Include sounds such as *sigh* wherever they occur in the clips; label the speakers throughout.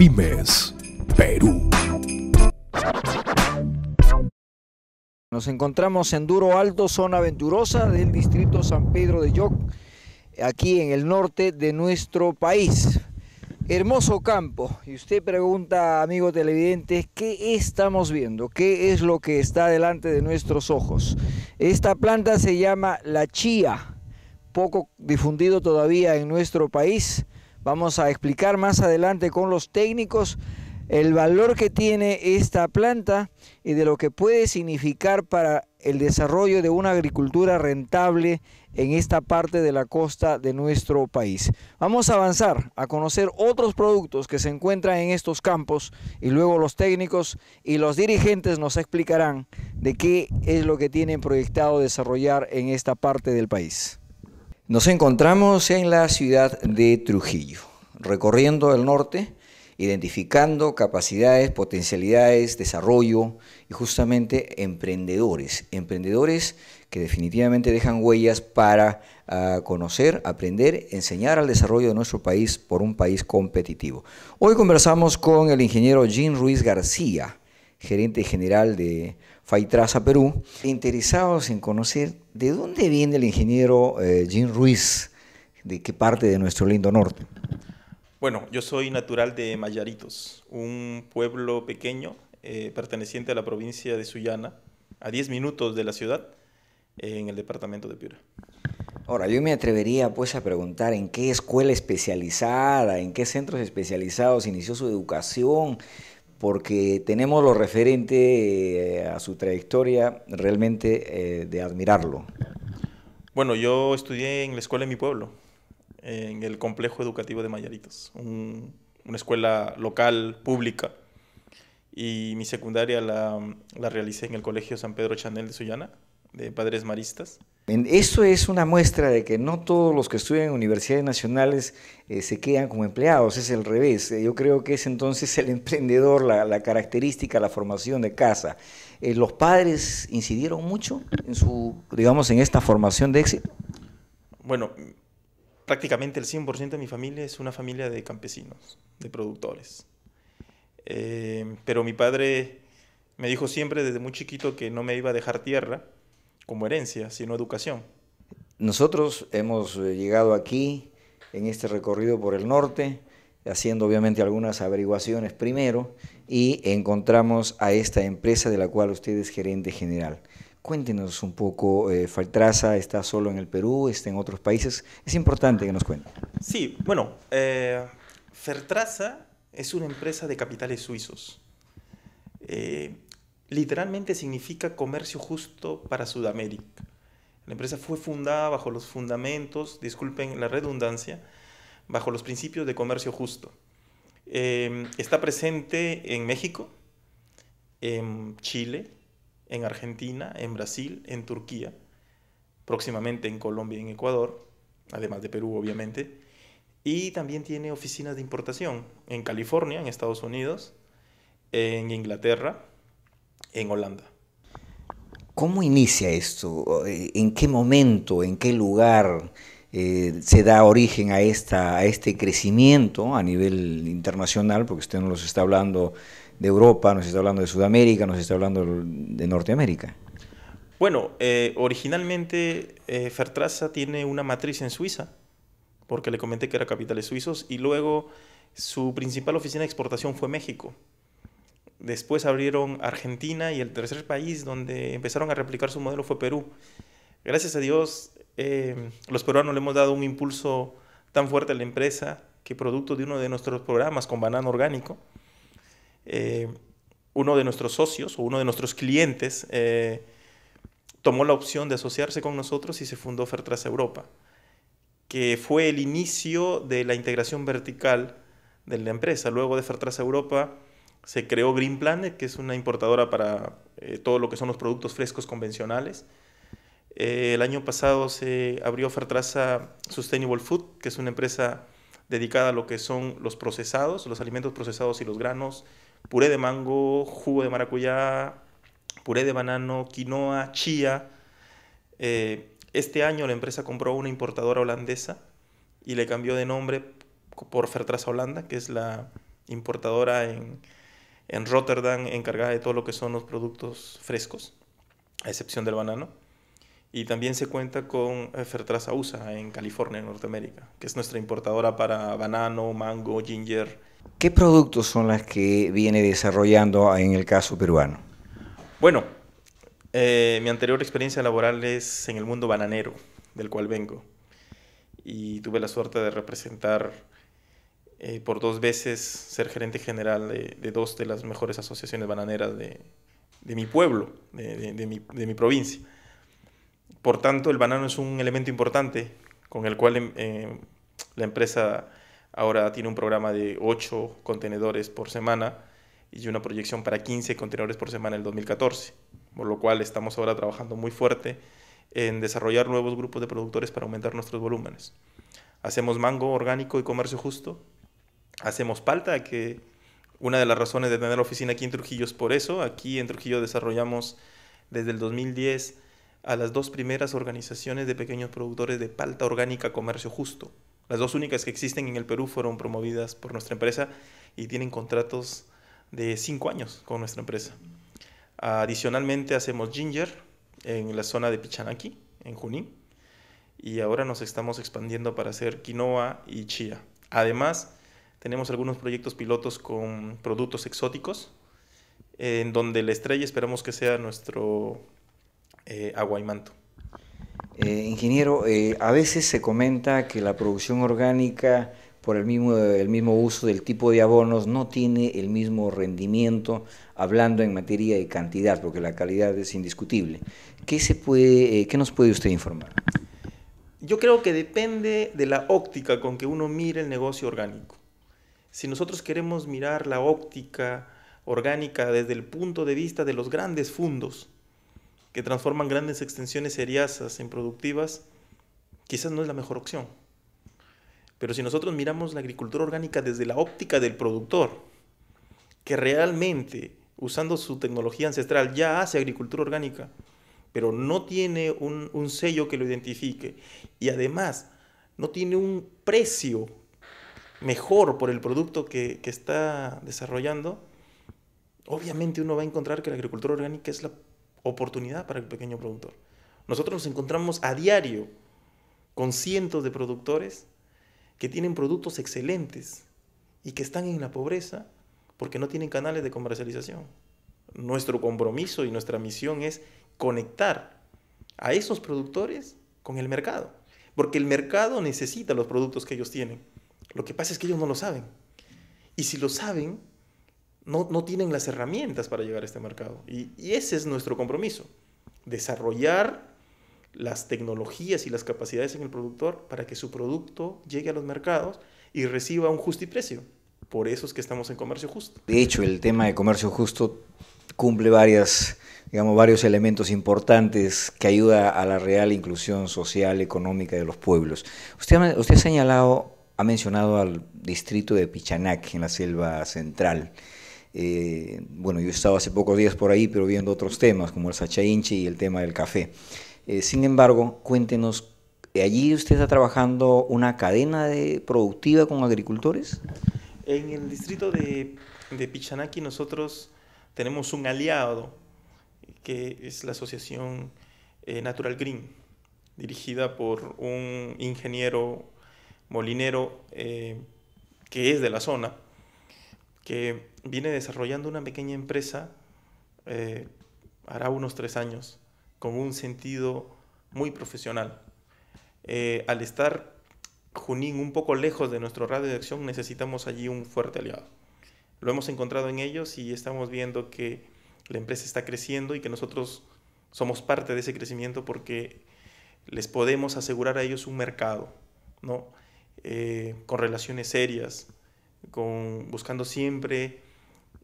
Speaker 1: Pymes Perú. Nos encontramos en Duro Alto, zona aventurosa del distrito San Pedro de Yoc, aquí en el norte de nuestro país. Hermoso campo. Y usted pregunta, amigo televidente, ¿qué estamos viendo? ¿Qué es lo que está delante de nuestros ojos? Esta planta se llama la chía, poco difundido todavía en nuestro país. Vamos a explicar más adelante con los técnicos el valor que tiene esta planta y de lo que puede significar para el desarrollo de una agricultura rentable en esta parte de la costa de nuestro país. Vamos a avanzar a conocer otros productos que se encuentran en estos campos y luego los técnicos y los dirigentes nos explicarán de qué es lo que tienen proyectado desarrollar en esta parte del país. Nos encontramos en la ciudad de Trujillo, recorriendo el norte, identificando capacidades, potencialidades, desarrollo y justamente emprendedores, emprendedores que definitivamente dejan huellas para ah, conocer, aprender, enseñar al desarrollo de nuestro país por un país competitivo. Hoy conversamos con el ingeniero Jean Ruiz García, gerente general de Faitraza Perú, interesados en conocer de dónde viene el ingeniero eh, Jim Ruiz, de qué parte de nuestro lindo norte.
Speaker 2: Bueno, yo soy natural de Mayaritos, un pueblo pequeño eh, perteneciente a la provincia de Sullana, a 10 minutos de la ciudad, en el departamento de Piura.
Speaker 1: Ahora, yo me atrevería pues a preguntar en qué escuela especializada, en qué centros especializados inició su educación, porque tenemos lo referente eh, a su trayectoria realmente eh, de admirarlo.
Speaker 2: Bueno, yo estudié en la escuela de mi pueblo, en el complejo educativo de Mayaritos, una escuela local, pública, y mi secundaria la, la realicé en el colegio San Pedro Chanel de Sullana, de padres maristas.
Speaker 1: Eso es una muestra de que no todos los que estudian en universidades nacionales eh, se quedan como empleados, es el revés. Eh, yo creo que es entonces el *laughs* emprendedor, la, característica, la formación de casa. Eh, ¿Los padres incidieron mucho en su, digamos, en esta formación de éxito?
Speaker 2: Bueno, prácticamente el 100% de mi familia es una familia de campesinos, de productores. pero mi padre me dijo siempre desde muy chiquito que no me iba a dejar tierra como herencia, sino educación.
Speaker 1: Nosotros hemos eh, llegado aquí en este recorrido por el norte, haciendo obviamente algunas averiguaciones primero y encontramos a esta empresa de la cual usted es gerente general. Cuéntenos un poco, eh, Fertraza está solo en el Perú, está en otros países, es importante que nos cuente.
Speaker 2: Sí, bueno, eh, Fertraza es una empresa de capitales suizos literalmente significa comercio justo para Sudamérica. La empresa fue fundada bajo los fundamentos, disculpen la redundancia, bajo los principios de comercio justo. Em, está presente en México, en Chile, en Argentina, en Brasil, en Turquía, próximamente en Colombia y en Ecuador, además de Perú obviamente, y también tiene oficinas de importación en California, en Estados Unidos, en Inglaterra, en Holanda.
Speaker 1: ¿Cómo inicia esto? ¿En qué momento, en qué lugar eh, se da origen a, esta, a este crecimiento a nivel internacional? Porque usted nos está hablando de Europa, nos está hablando de Sudamérica, nos está hablando de Norteamérica.
Speaker 2: Bueno, eh, originalmente eh, Fertraza tiene una matriz en Suiza, porque le comenté que era capitales suizos, y luego su principal oficina de exportación fue México. Después abrieron Argentina y el tercer país donde empezaron a replicar su modelo fue Perú. Gracias a Dios, eh, los peruanos le hemos dado un impulso tan fuerte a la empresa que producto de uno de nuestros programas con banano orgánico, eh, uno de nuestros socios o uno de nuestros clientes eh, tomó la opción de asociarse con nosotros y se fundó Fertras Europa, que fue el inicio de la integración vertical de la empresa. Luego de Fertras Europa, se creó Green Planet, que es una importadora para eh, todo lo que son los productos frescos convencionales. Eh, el año pasado se abrió Fertraza Sustainable Food, que es una empresa dedicada a lo que son los procesados, los alimentos procesados y los granos, puré de mango, jugo de maracuyá, puré de banano, quinoa, chía. Eh, este año la empresa compró una importadora holandesa y le cambió de nombre por Fertraza Holanda, que es la importadora en, en Rotterdam encargada de todo lo que son los productos frescos, a excepción del banano. Y también se cuenta con eh, Fertraza USA en California, en Norteamérica, que es nuestra importadora para banano, mango, ginger.
Speaker 1: ¿Qué productos son las que viene desarrollando en el caso peruano?
Speaker 2: Bueno, eh, mi anterior experiencia laboral es en el mundo bananero, del cual vengo. Y tuve la suerte de representar eh, por dos veces ser gerente general de, dos de las mejores asociaciones bananeras de, mi pueblo, de, mi, provincia. Por tanto, el banano es un elemento importante con el cual em, eh, la empresa ahora tiene un programa de 8 contenedores por semana y una proyección para 15 contenedores por semana en el 2014, por lo cual estamos ahora trabajando muy fuerte en desarrollar nuevos grupos de productores para aumentar nuestros volúmenes. Hacemos mango orgánico y comercio justo, hacemos palta, que una de las razones de tener la oficina aquí en Trujillo es por eso. Aquí en Trujillo desarrollamos desde el 2010 a las dos primeras organizaciones de pequeños productores de palta orgánica comercio justo. Las dos únicas que existen en el Perú fueron promovidas por nuestra empresa y tienen contratos de cinco años con nuestra empresa. Adicionalmente hacemos ginger en la zona de Pichanaki, en Junín, y ahora nos estamos expandiendo para hacer quinoa y chía. Además, tenemos algunos proyectos pilotos con productos exóticos, en donde la estrella esperamos que sea nuestro eh, agua y manto.
Speaker 1: Eh, ingeniero, eh, a veces se comenta que la producción orgánica, por el mismo, el mismo uso del tipo de abonos, no tiene el mismo rendimiento, hablando en materia de cantidad, porque la calidad es indiscutible. ¿Qué, se puede, ¿qué nos puede usted informar?
Speaker 2: Yo creo que depende de la óptica con que uno mire el negocio orgánico. Si nosotros queremos mirar la óptica orgánica desde el punto de vista de los grandes fundos que transforman grandes extensiones seriasas en productivas, quizás no es la mejor opción. Pero si nosotros miramos la agricultura orgánica desde la óptica del productor, que realmente usando su tecnología ancestral ya hace agricultura orgánica, pero no tiene un, un sello que lo identifique y además no tiene un precio mejor por el producto que, está desarrollando, obviamente uno va a encontrar que la agricultura orgánica es la oportunidad para el pequeño productor. Nosotros nos encontramos a diario con cientos de productores que tienen productos excelentes y que están en la pobreza porque no tienen canales de comercialización. Nuestro compromiso y nuestra misión es conectar a esos productores con el mercado, porque el mercado necesita los productos que ellos tienen. Lo que pasa es que ellos no lo saben. Y si lo saben, no, tienen las herramientas para llegar a este mercado. Y, ese es nuestro compromiso, desarrollar las tecnologías y las capacidades en el productor para que su producto llegue a los mercados y reciba un justo precio. Por eso es que estamos en comercio justo. De
Speaker 1: hecho, el tema de comercio justo cumple varias, digamos, varios elementos importantes que ayuda a la real inclusión social, económica de los pueblos. Usted, usted ha señalado ha mencionado al distrito de Pichanac, en la selva central. Eh, bueno, yo he estado hace pocos días por ahí, pero viendo otros temas, como el Inchi y el tema del café. Eh, sin embargo, cuéntenos, eh, ¿allí usted está trabajando una cadena de productiva con agricultores?
Speaker 2: En el distrito de, de nosotros tenemos un aliado, que es la Asociación Natural Green, dirigida por un ingeniero molinero eh, que es de la zona, que viene desarrollando una pequeña empresa, eh, hará unos tres años, con un sentido muy profesional. Eh, al estar Junín un poco lejos de nuestro radio de acción, necesitamos allí un fuerte aliado. Lo hemos encontrado en ellos y estamos viendo que la empresa está creciendo y que nosotros somos parte de ese crecimiento porque les podemos asegurar a ellos un mercado, ¿no? Eh, con relaciones serias, con, buscando siempre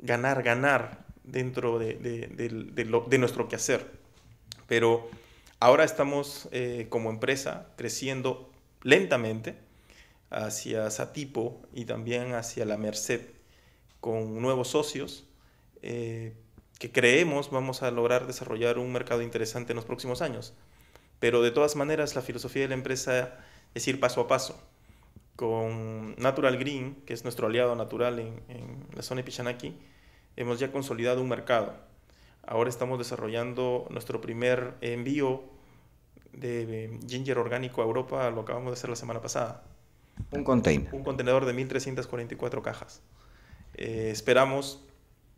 Speaker 2: ganar, ganar dentro de, nuestro quehacer. Pero ahora estamos eh, como empresa creciendo lentamente hacia Satipo y también hacia la Merced con nuevos socios eh, que creemos vamos a lograr desarrollar un mercado interesante en los próximos años. Pero de todas maneras la filosofía de la empresa es ir paso a paso con Natural Green, que es nuestro aliado natural en, la zona de Pichanaki, hemos ya consolidado un mercado. Ahora estamos desarrollando nuestro primer envío de eh, ginger orgánico a Europa, lo acabamos de hacer la semana pasada. Un container. Un contenedor de 1.344 cajas. Eh, esperamos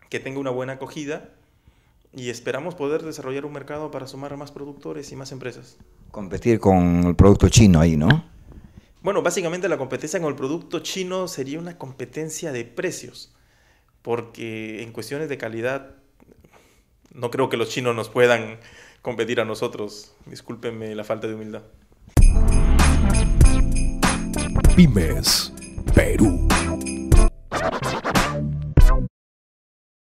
Speaker 2: que tenga una buena acogida y esperamos poder desarrollar un mercado para sumar a más productores y más empresas.
Speaker 1: Competir con el producto chino ahí, ¿no?
Speaker 2: Bueno, básicamente la competencia con el producto chino sería una competencia de precios, porque en cuestiones de calidad no creo que los chinos nos puedan competir a nosotros. Discúlpenme la falta de humildad.
Speaker 1: Pymes, Perú.